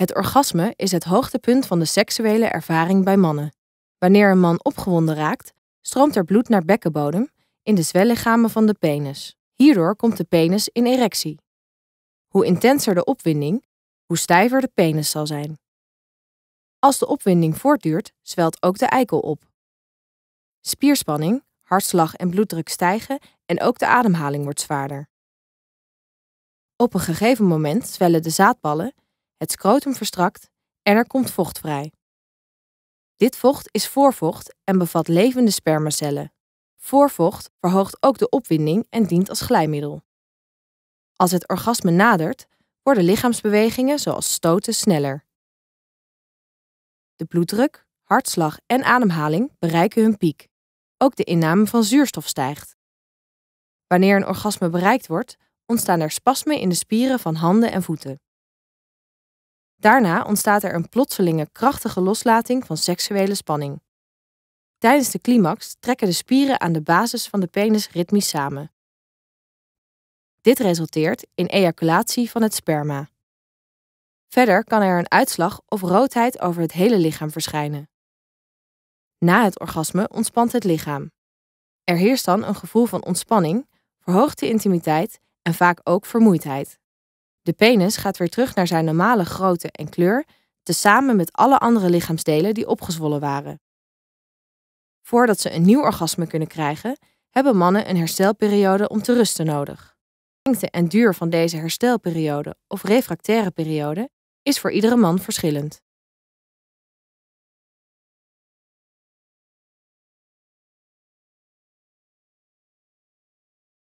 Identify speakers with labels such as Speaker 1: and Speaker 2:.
Speaker 1: Het orgasme is het hoogtepunt van de seksuele ervaring bij mannen. Wanneer een man opgewonden raakt, stroomt er bloed naar bekkenbodem in de zwellichamen van de penis. Hierdoor komt de penis in erectie. Hoe intenser de opwinding, hoe stijver de penis zal zijn. Als de opwinding voortduurt, zwelt ook de eikel op. Spierspanning, hartslag en bloeddruk stijgen en ook de ademhaling wordt zwaarder. Op een gegeven moment zwellen de zaadballen het scrotum verstrakt en er komt vocht vrij. Dit vocht is voorvocht en bevat levende spermacellen. Voorvocht verhoogt ook de opwinding en dient als glijmiddel. Als het orgasme nadert, worden lichaamsbewegingen zoals stoten sneller. De bloeddruk, hartslag en ademhaling bereiken hun piek. Ook de inname van zuurstof stijgt. Wanneer een orgasme bereikt wordt, ontstaan er spasmen in de spieren van handen en voeten. Daarna ontstaat er een plotselinge krachtige loslating van seksuele spanning. Tijdens de climax trekken de spieren aan de basis van de penis ritmisch samen. Dit resulteert in ejaculatie van het sperma. Verder kan er een uitslag of roodheid over het hele lichaam verschijnen. Na het orgasme ontspant het lichaam. Er heerst dan een gevoel van ontspanning, verhoogde intimiteit en vaak ook vermoeidheid. De penis gaat weer terug naar zijn normale grootte en kleur, tezamen met alle andere lichaamsdelen die opgezwollen waren. Voordat ze een nieuw orgasme kunnen krijgen, hebben mannen een herstelperiode om te rusten nodig. De lengte en duur van deze herstelperiode of refractaire periode is voor iedere man verschillend.